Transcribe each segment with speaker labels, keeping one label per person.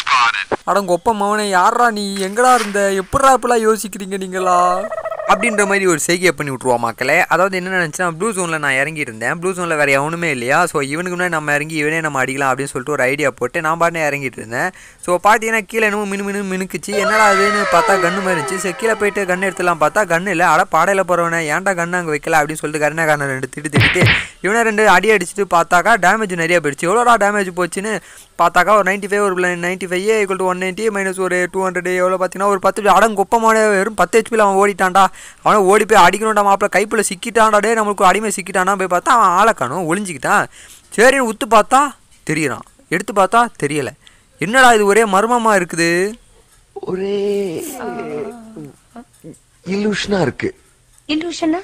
Speaker 1: spotted. அடங்க மவனே யாரா நீ எங்கடா இருந்த எப்படா இப்பெல்லாம் யோசிக்கிறீங்க நீங்களா அப்படின்ற மாதிரி ஒரு செய்கையை பண்ணி விட்ருவா மக்களே அதாவது என்ன நினச்சுன்னா ப்ளூ ஜோனில் நான் இறங்கி இருந்தேன் ப்ளூ ஜோனில் வேறு எவனுமே இல்லையா ஸோ இவனுக்கு முன்னாடி நம்ம இறங்கி இவனே நம்ம அடிக்கலாம் அப்படின்னு சொல்லிட்டு ஒரு ஐடியா போட்டு நான் பாட்டு இறங்கிட்டு இருந்தேன் ஸோ பார்த்தீங்கன்னா கீழே என்னமோ மினு மினு மினுக்குச்சு என்னடா அதுன்னு பார்த்தா கண்ணு மாதிரி இருந்துச்சு சரி கீழே போயிட்டு கன்று எடுத்துலாம் பார்த்தா கண்ணு இல்லை அட பாடையில் போகிறவனே ஏன்டா கண்ணு அங்கே வைக்கல அப்படின்னு சொல்லிட்டு கண்ணை ரெண்டு திட்டு திட்டு இவனை ரெண்டு அடி அடிச்சுட்டு பார்த்தாக்கா டேமேஜ் நிறையா போயிடுச்சு எவ்வளோடா டேமேஜ் போச்சுன்னு பார்த்தாக்கா ஒரு நைன்ட்டி ஃபைவ் ஒரு ninety five equal to one ninety minus ஒரு டூ ஹண்ட்ரட் எவ்வளோ பார்த்தீங்கன்னா ஒரு பத்து அடம் குப்பமான வெறும் பத்து ஹெச்பியில் அவன் ஓடிட்டான்டா அவனை ஓடி போய் அடிக்கணும்டா மாப்பிள்ள கைப்பில் சிக்கிட்டான்டாடே நம்மளுக்கு அடிமை சிக்கிட்டானா போய் பார்த்தா அவன் ஆளக்கானும் ஒளிஞ்சிக்கிட்டான் சரின்னு உத்து பார்த்தா தெரியிறான் எடுத்து பார்த்தா தெரியலை என்னடா இது ஒரே மர்மமாக இருக்குது ஒரே இலூஷனாக இருக்குது இலூஷனா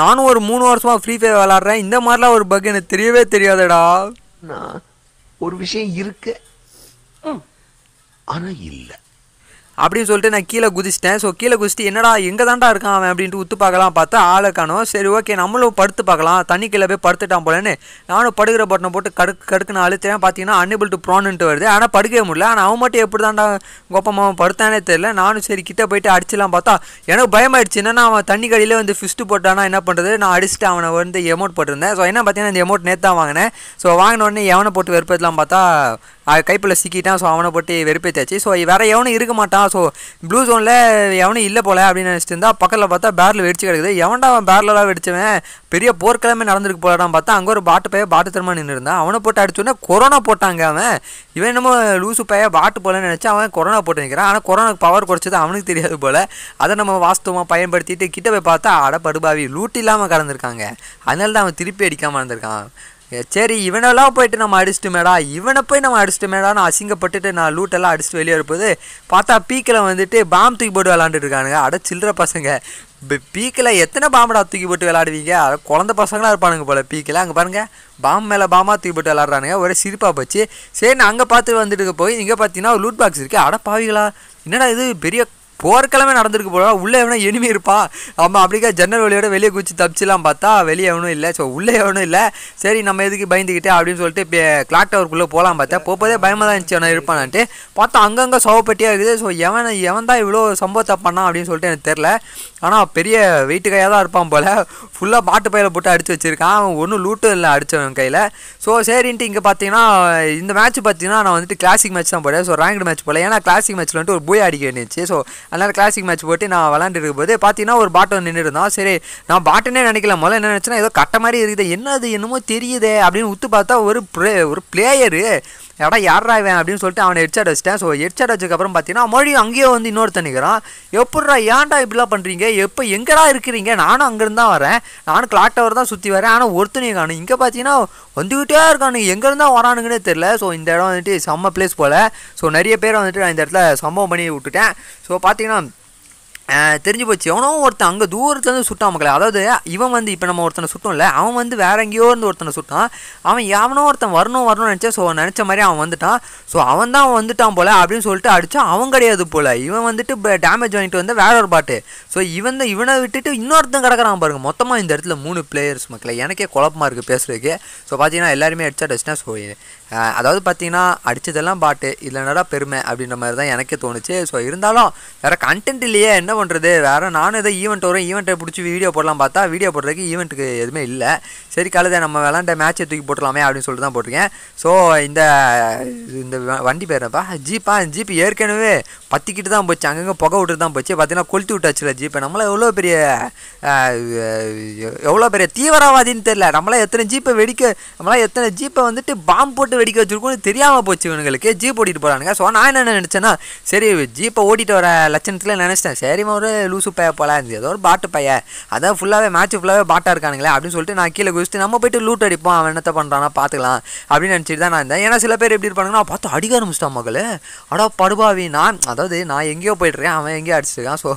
Speaker 1: நானும் ஒரு மூணு வருஷமா ஃப்ரீ ஃபயர் விளாட்றேன் இந்த மாதிரிலாம் ஒரு பக் எனக்கு தெரியவே தெரியாதடா ஒரு விஷயம் இருக்கு ஆனா இல்லை அப்படின்னு சொல்லிட்டு நான் கீழே குதிச்சிட்டேன் ஸோ கீழே குதிச்சிட்டு என்னடா எங்கே தாண்டா இருக்கான் அவன் அப்படின்ட்டு உத்து பார்க்கலாம் பார்த்தா ஆளை காணும் சரி ஓகே நம்மளும் படுத்து பார்க்கலாம் தண்ணி கீழே போய் படுத்துட்டான் போலன்னு நானும் படுகிற பட்டனை போட்டு கடுக்கு கடுக்குன்னு அழுத்தேன் பார்த்தீங்கன்னா அன்பிள் டு ப்ரானுன்ட்டு வருது ஆனால் படுக்கவே முடியல ஆனால் அவன் மட்டும் எப்படி தாண்டா கோப்பமாக படுத்தானே தெரியல நானும் சரி கிட்டே போயிட்டு அடிச்சலாம் பார்த்தா எனக்கு பயமாயிடுச்சு என்னன்னா அவன் தண்ணி கடையில் வந்து ஃபிஸ்ட்டு போட்டானா என்ன பண்ணுறது நான் அடிச்சுட்டு அவனை வந்து எமௌண்ட் போட்டிருந்தேன் ஸோ என்ன பார்த்தீங்கன்னா இந்த எமௌண்ட் நேற்று தான் வாங்கினேன் ஸோ வாங்கின உடனே எவனை போட்டு வெறுப்பேற்றலாம் பார்த்தா கைப்பில் சிக்கிட்டான் ஸோ அவனை போட்டு வெறுப்பேற்றாச்சு ஸோ வேறு எவனும் இருக்க மாட்டான் ஸோ ப்ளூ ஜோனில் எவனும் இல்லை போல அப்படின்னு நினச்சிட்டு இருந்தா பக்கத்தில் பார்த்தா பேரில் வெடிச்சு கிடக்குது எவன்டா அவன் பேரலாம் வெடிச்சவன் பெரிய போர்க்கிழமை நடந்திருக்கு போலடான் பார்த்தா அங்கே ஒரு பாட்டு பைய பாட்டு திரும்ப நின்று இருந்தான் அவனை போட்டு அடிச்சோன்னே கொரோனா போட்டாங்க அவன் இவன் என்னமோ லூசு பைய பாட்டு போலன்னு நினச்சி அவன் கொரோனா போட்டு நிற்கிறான் ஆனால் கொரோனாக்கு பவர் குறைச்சது அவனுக்கு தெரியாது போல் அதை நம்ம வாஸ்தவமாக பயன்படுத்திட்டு கிட்ட போய் பார்த்தா அடப்படுபாவி லூட் இல்லாமல் கலந்துருக்காங்க அதனால தான் அவன் திருப்பி அடிக்காமல் இருந்திருக்கான் சரி இவனெல்லாம் போயிட்டு நம்ம அடிச்சிட்டுமேடா இவனை போய் நம்ம அடிச்சிட்டுமேடான்னு அசிங்கப்பட்டுட்டு நான் லூட்டெல்லாம் அடிச்சுட்டு வெளியே வரும்போது பார்த்தா பீக்கில் வந்துட்டு பாம் தூக்கி போட்டு விளாண்டுட்டு இருக்கானுங்க அட சில்லற பசங்க பீக்கில் எத்தனை பாம்படா தூக்கி போட்டு விளாடுவீங்க அதை குழந்த பசங்களாக இருப்பானுங்க போல் பீக்கில் அங்கே பாருங்கள் பாம் மேலே பாமாக தூக்கி போட்டு விளாட்றானுங்க ஒரே சிரிப்பாக போச்சு சரி நான் அங்கே பார்த்து வந்துட்டு போய் இங்கே பார்த்தீங்கன்னா லூட் பாக்ஸ் இருக்குது அட என்னடா இது பெரிய போர்க்கிழமை நடந்திருக்கு போல உள்ளே எவனோ எனிமே இருப்பா ஆமாம் அப்படிக்கா ஜன்னல் வழியோட வெளியே குச்சி தப்பிச்சிலாம் பார்த்தா வெளியே எவனும் இல்லை ஸோ உள்ளே எவனும் இல்லை சரி நம்ம எதுக்கு பயந்துக்கிட்டே அப்படின்னு சொல்லிட்டு இப்போ கிளாக் டவருக்குள்ளே போகலாம் பார்த்தா போகிறதே பயமாக தான் இருந்துச்சு அவனை இருப்பானான்ட்டு பார்த்தா அங்கங்கே சோகப்பட்டியாக இருக்குது ஸோ எவன் எவன் தான் இவ்வளோ சம்பவத்தை பண்ணான் அப்படின்னு சொல்லிட்டு எனக்கு தெரில ஆனால் பெரிய வெயிட்டு கையாக தான் இருப்பான் போல் ஃபுல்லாக பாட்டு பையில் போட்டு அடித்து வச்சுருக்கான் அவன் ஒன்றும் லூட்டும் இல்லை அடித்தவன் கையில் ஸோ சரின்ட்டு இங்கே பார்த்தீங்கன்னா இந்த மேட்ச் பார்த்தீங்கன்னா நான் வந்துட்டு கிளாசிக் மேட்ச் தான் போடுறேன் ஸோ ரேங்க்டு மேட்ச் போல ஏன்னா கிளாசிக் மேட்ச்சில் வந்துட்டு ஒரு பூயா அடிக்க வேண்டியிருச்சு ஸோ அதனால் கிளாசிக் மேட்ச் போட்டு நான் விளாண்டுருக்கும் போது பார்த்தீங்கன்னா ஒரு பாட்டம் நின்று சரி நான் பாட்டனே நினைக்கல முதல்ல என்ன நினச்சுன்னா ஏதோ கட்ட மாதிரி இருக்குது என்ன அது என்னமோ தெரியுதே அப்படின்னு உத்து பார்த்தா ஒரு ஒரு பிளேயரு ஏடா யாரா இவன் அப்படின்னு சொல்லிட்டு அவனை ஹெட்செட் வச்சிட்டேன் ஸோ ஹெட்செட் வச்சதுக்கப்புறம் பார்த்தீங்கன்னா மொழி அங்கேயே வந்து இன்னொருத்தன் நிற்கிறான் எப்படா ஏன்டா இப்படிலாம் பண்ணுறீங்க எப்போ எங்கடா இருக்கிறீங்க நானும் அங்கேருந்து தான் வரேன் நானும் கிளாக் டவர் தான் சுற்றி வரேன் ஆனால் ஒருத்தனையே காணும் இங்கே பார்த்தீங்கன்னா வந்துக்கிட்டே இருக்கானுங்க எங்கேருந்தா வரானுங்கன்னே தெரில ஸோ இந்த இடம் வந்துட்டு செம்ம பிளேஸ் போல் ஸோ நிறைய பேர் வந்துட்டு நான் இந்த இடத்துல சம்பவம் பண்ணி விட்டுட்டேன் ஸோ பார்த்தீங்கன்னா தெரிஞ்சு போச்சு எவனோ ஒருத்தன் அங்கே தூரத்துலேருந்து சுட்டான் மக்களை அதாவது இவன் வந்து இப்போ நம்ம ஒருத்தனை சுட்டோம்ல அவன் வந்து வேற எங்கேயோ இருந்து ஒருத்தனை சுட்டான் அவன் எவனோ ஒருத்தன் வரணும் வரணும்னு நினச்சா ஸோ நினச்ச மாதிரி அவன் வந்துட்டான் ஸோ அவன் தான் வந்துட்டான் போல் அப்படின்னு சொல்லிட்டு அடித்தான் அவன் கிடையாது போல் இவன் வந்துட்டு டேமேஜ் வாங்கிட்டு வந்து வேற ஒரு பாட்டு ஸோ இவன் தான் இவனை விட்டுட்டு இன்னொருத்தன் கிடக்கிறான் பாருங்க மொத்தமாக இந்த இடத்துல மூணு பிளேயர்ஸ் மக்களை எனக்கே குழப்பமாக இருக்குது பேசுறதுக்கு ஸோ பார்த்தீங்கன்னா எல்லாருமே அடிச்சா டஸ்ட்னா ஸோ அதாவது பார்த்தீங்கன்னா அடித்ததெல்லாம் பாட்டு இல்லைனடா பெருமை அப்படின்ற மாதிரி தான் எனக்கே தோணுச்சு ஸோ இருந்தாலும் வேறு கண்டென்ட் இல்லையே என்ன பண்ணுறது வேறு நானும் ஏதோ ஈவெண்ட் வரும் ஈவெண்ட்டை பிடிச்சி வீடியோ போடலாம் பார்த்தா வீடியோ போடுறதுக்கு ஈவெண்ட்டுக்கு எதுவுமே இல்லை சரி காலையில் நம்ம விளாண்ட மேட்சை தூக்கி போட்டலாமே அப்படின்னு சொல்லிட்டு தான் போட்டிருக்கேன் ஸோ இந்த இந்த வண்டி பேரப்பா ஜீப்பா ஜீப் ஏற்கனவே பற்றிக்கிட்டு தான் போச்சு அங்கங்கே புகை விட்டு தான் போச்சு பார்த்தீங்கன்னா கொளுத்து விட்டாச்சு ஜீப்பை நம்மளாம் எவ்வளோ பெரிய எவ்வளோ பெரிய தீவிரவாதின்னு தெரில நம்மளாம் எத்தனை ஜீப்பை வெடிக்க நம்மளாம் எத்தனை ஜீப்பை வந்துட்டு பாம்பு போட்டு எடுத்து வெடிக்க வச்சுருக்கோம்னு தெரியாமல் போச்சு இவனுங்களுக்கு ஜீப் ஓட்டிட்டு போகிறானுங்க ஸோ நான் என்ன நினச்சேன்னா சரி ஜீப்பை ஓட்டிட்டு வர லட்சணத்தில் நினச்சிட்டேன் சரிமா ஒரு லூசு பைய போல இருந்து ஏதோ ஒரு பாட்டு பைய அதான் ஃபுல்லாகவே மேட்ச் ஃபுல்லாகவே பாட்டாக இருக்கானுங்களே அப்படின்னு சொல்லிட்டு நான் கீழே குதிச்சுட்டு நம்ம போயிட்டு லூட் அடிப்போம் அவன் என்னத்தை பண்ணுறான் பார்த்துக்கலாம் அப்படின்னு நினச்சிட்டு தான் நான் இருந்தேன் ஏன்னா சில பேர் எப்படி இருப்பானுங்கன்னா பார்த்து அடிக்க ஆரம்பிச்சிட்டான் மகளே அடா படுபாவி நான் அதாவது நான் எங்கேயோ போயிட்டுருக்கேன் அவன் எங்கேயோ அடிச்சிருக்கான் ஸோ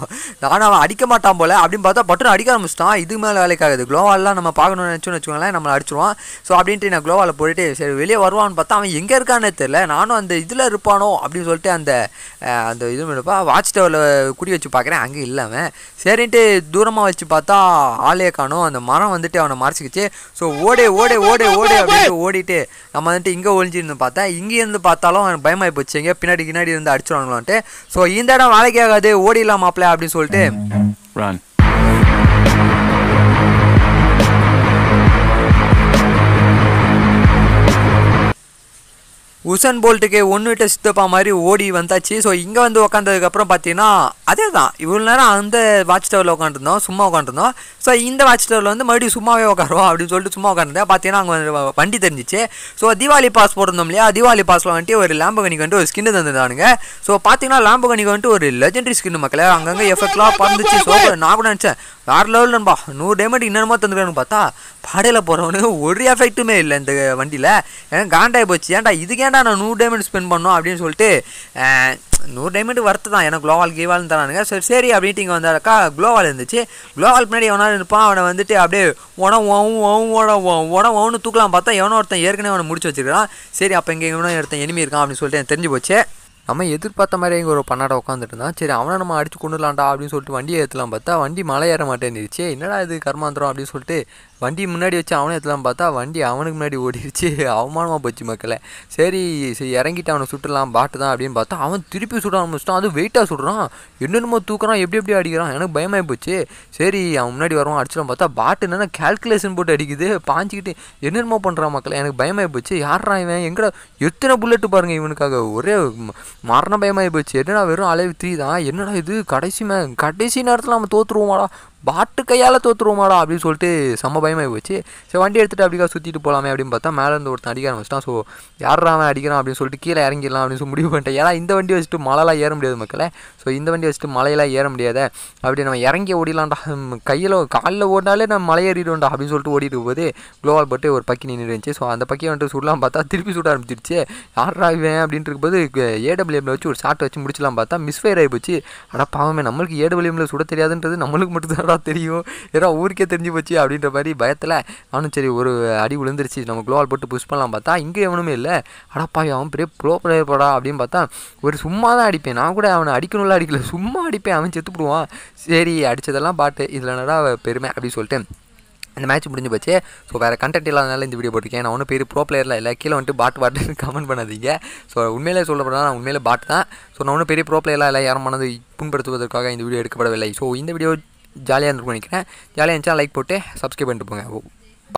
Speaker 1: நான் அவன் அடிக்க மாட்டான் போல் அப்படின்னு பார்த்தா பட்டு அடிக்க ஆரம்பிச்சிட்டான் இது மேலே வேலைக்காகுது க்ளோவாலெலாம் நம்ம பார்க்கணும்னு நினச்சோன்னு வச்சுக்கோங்களேன் நம்மளை அடிச்சிருவான் ஸோ அப்படின்ட்டு நான் க்ளோவாலில் போயிட்டு சரி வெளியே வருவான் காணோன்னு பார்த்தா அவன் எங்கே இருக்கானே தெரில நானும் அந்த இதில் இருப்பானோ அப்படின்னு சொல்லிட்டு அந்த அந்த இதுப்பா பண்ணுப்பா வாட்ச் டவரில் குடி வச்சு பார்க்குறேன் அங்கே இல்லாமல் சரின்ட்டு தூரமாக வச்சு பார்த்தா ஆளே காணும் அந்த மரம் வந்துட்டு அவனை மறைச்சிக்கிச்சு ஸோ ஓடே ஓடே ஓடே ஓடே அப்படின்ட்டு ஓடிட்டு நம்ம வந்துட்டு இங்கே ஒழிஞ்சிருந்து பார்த்தா இங்கேருந்து பார்த்தாலும் அவன் பயமாகி போச்சு எங்கே பின்னாடி பின்னாடி இருந்து அடிச்சுருவாங்களான்ட்டு ஸோ இந்த இடம் வேலைக்கே ஆகாது ஓடிடலாம் மாப்பிள்ளை அப்படின்னு சொல்லிட்டு உசன் போல்ட்டுக்கு ஒன்று விட்ட சித்தப்பா மாதிரி ஓடி வந்தாச்சு ஸோ இங்கே வந்து உக்காந்ததுக்கப்புறம் பார்த்தீங்கன்னா அதே தான் இவ்வளோ நேரம் அந்த வாட்ச் டவரில் உட்காந்துருந்தோம் சும்மா உட்காந்துருந்தோம் ஸோ இந்த வாட்ச் டவரில் வந்து மறுபடியும் சும்மாவே உட்காருவோம் அப்படின்னு சொல்லிட்டு சும்மா உட்காந்துருந்தேன் பார்த்தீங்கன்னா அங்கே வண்டி தெரிஞ்சிச்சு ஸோ தீபாவளி பாஸ் போட்டிருந்தோம் இல்லையா தீபாவளி பாஸில் வந்துட்டு ஒரு லேம்பு கணிக்கு வந்துட்டு ஒரு ஸ்கின்னு தந்துருந்தானுங்க ஸோ பார்த்தீங்கன்னா லேம்பு கணிக்கு வந்துட்டு ஒரு லெஜெண்டரி ஸ்கின் மக்களே அங்கங்கே எஃபெக்ட்லாம் பறந்துச்சு ஸோ நான் கூட நினச்சேன் வேறு லெவலில் நண்பா நூறு டேமெண்ட் இன்னமும் தந்துருக்கான்னு பார்த்தா பாடையில் போகிறவனுக்கு ஒரு எஃபெக்ட்டுமே இல்லை இந்த வண்டியில் ஏன்னா காண்டாகி போச்சு ஏன்டா இதுக்கு ஏன்டா ஏன்டா நான் நூறு டைமண்ட் ஸ்பெண்ட் பண்ணோம் அப்படின்னு சொல்லிட்டு நூறு டைமண்ட் வர்த்து தான் எனக்கு குளோவால் கீவால்னு தரானுங்க சரி சரி அப்படின்ட்டு இங்கே வந்தாக்கா குளோவால் இருந்துச்சு குளோவால் பின்னாடி எவனா இருப்பான் அவனை வந்துட்டு அப்படியே உடம் ஒவும் உடம் உடம் ஒன்று தூக்கலாம் பார்த்தா எவனோ ஒருத்தன் ஏற்கனவே அவனை முடிச்சு வச்சிருக்கான் சரி அப்போ இங்கே எவனோ ஒருத்தன் எனிமி இருக்கான் அப்படின்னு சொல்லிட்டு எனக்கு தெரிஞ்சு போச்சு நம்ம எதிர்பார்த்த மாதிரி இங்கே ஒரு பண்ணாட உட்காந்துட்டு இருந்தான் சரி அவனை நம்ம அடிச்சு கொண்டுலாண்டா அப்படின்னு சொல்லிட்டு வண்டியை ஏற்றலாம் பார்த்தா வண்டி மலை ஏற மாட்டேன்னுச்சு என்னடா இது கர்மாந்திரம் அப்படின்னு சொல்லிட்டு வண்டி முன்னாடி வச்சு அவனை எத்தலாம் பார்த்தா வண்டி அவனுக்கு முன்னாடி ஓடிடுச்சு அவமானமாக போச்சு மக்களை சரி சரி இறங்கிட்டு அவனை சுட்டலாம் பாட்டு தான் அப்படின்னு பார்த்தா அவன் திருப்பி சுட ஆரம்பிச்சிட்டான் அது வெயிட்டாக சுடுறான் என்னென்னமோ தூக்குறான் எப்படி எப்படி அடிக்கிறான் எனக்கு பயமாகி போச்சு சரி அவன் முன்னாடி வருவான் அடிச்சுலாம் பார்த்தா பாட்டு என்னென்னா கேல்குலேஷன் போட்டு அடிக்குது பாஞ்சிக்கிட்டு என்னென்னமோ பண்ணுறான் மக்களை எனக்கு பயமாகி போச்சு யாரா இவன் எங்கடா எத்தனை புல்லெட்டு பாருங்க இவனுக்காக ஒரே மரண பயமாகி போச்சு என்னடா வெறும் அளவு த்ரீ தான் என்னடா இது கடைசி மே கடைசி நேரத்தில் நம்ம தோற்றுருவோம்டா பாட்டு கையால் தோற்றுருவோமாடா அப்படின்னு சொல்லிட்டு செம்ம பயமாக போச்சு சரி வண்டி எடுத்துகிட்டு அப்படிக்கா சுற்றிட்டு போகலாமே அப்படின்னு பார்த்தா மேலே இருந்து ஒருத்தன் அடிக்க ஆரம்பிச்சிட்டான் ஸோ யாரா அவன் அடிக்கிறான் அப்படின்னு சொல்லிட்டு கீழே இறங்கிடலாம் அப்படின்னு சொல்லி முடிவு பண்ணிட்டேன் ஏன்னா இந்த வண்டி வச்சுட்டு மழைலாம் ஏற முடியாது மக்களை ஸோ இந்த வண்டி வச்சுட்டு மலையெல்லாம் ஏற முடியாது அப்படி நம்ம இறங்கி ஓடிலாம்டா கையில் காலில் ஓடினாலே நம்ம மலையேறிடும்டா அப்படின்னு சொல்லிட்டு ஓடிட்டு போது குளோவால் போட்டு ஒரு பக்கி இருந்துச்சு ஸோ அந்த பக்கியை வந்துட்டு சுடலாம் பார்த்தா திருப்பி சுட ஆரம்பிச்சிருச்சு யார் இவன் அப்படின்ட்டு இருக்கும்போது ஏடபிள்யூஎம்ல வச்சு ஒரு ஷார்ட் வச்சு முடிச்சலாம் பார்த்தா மிஸ்ஃபயர் ஆகி போச்சு ஆனால் பாவமே நம்மளுக்கு ஏடபிள்யூஎம்ல சுட தெரியாதுன்றது நம்மளுக்கு மட்டும்தான் யாரா தெரியும் ஏன்னா ஊருக்கே தெரிஞ்சு போச்சு அப்படின்ற மாதிரி பயத்தில் அவனும் சரி ஒரு அடி விழுந்துருச்சு நம்ம குளோவால் போட்டு புஷ் பண்ணலாம் பார்த்தா இங்கே எவனுமே இல்லை அடப்பா அவன் பெரிய ப்ரோ பிளேயர் போடா அப்படின்னு பார்த்தா ஒரு சும்மா தான் அடிப்பேன் நான் கூட அவனை அடிக்கணும்ல அடிக்கல சும்மா அடிப்பேன் அவன் செத்துப்பிடுவான் சரி அடித்ததெல்லாம் பாட்டு இதில் நடா பெருமை அப்படின்னு சொல்லிட்டு இந்த மேட்ச் முடிஞ்சு போச்சு ஸோ வேறு கண்டென்ட் இல்லாதனால இந்த வீடியோ போட்டிருக்கேன் நான் ஒன்றும் பெரிய ப்ரோ பிளேயரில் இல்லை கீழே வந்துட்டு பாட்டு பாட்டுன்னு கமெண்ட் பண்ணாதீங்க ஸோ உண்மையிலே சொல்லப்படா நான் உண்மையிலே பாட்டு தான் ஸோ நான் ஒன்றும் பெரிய ப்ரோ பிளேயர்லாம் இல்லை யாரும் மனது புண்படுத்துவதற்காக இந்த வீடியோ எடுக்கப்படவில்லை ஸோ இந்த வீடியோ ஜாலியாக இருந்திருக்கும் நினைக்கிறேன் ஜாலியாக இருந்துச்சா லைக் போட்டு சப்ஸ்கிரைப் பண்ணிட்டு போங்க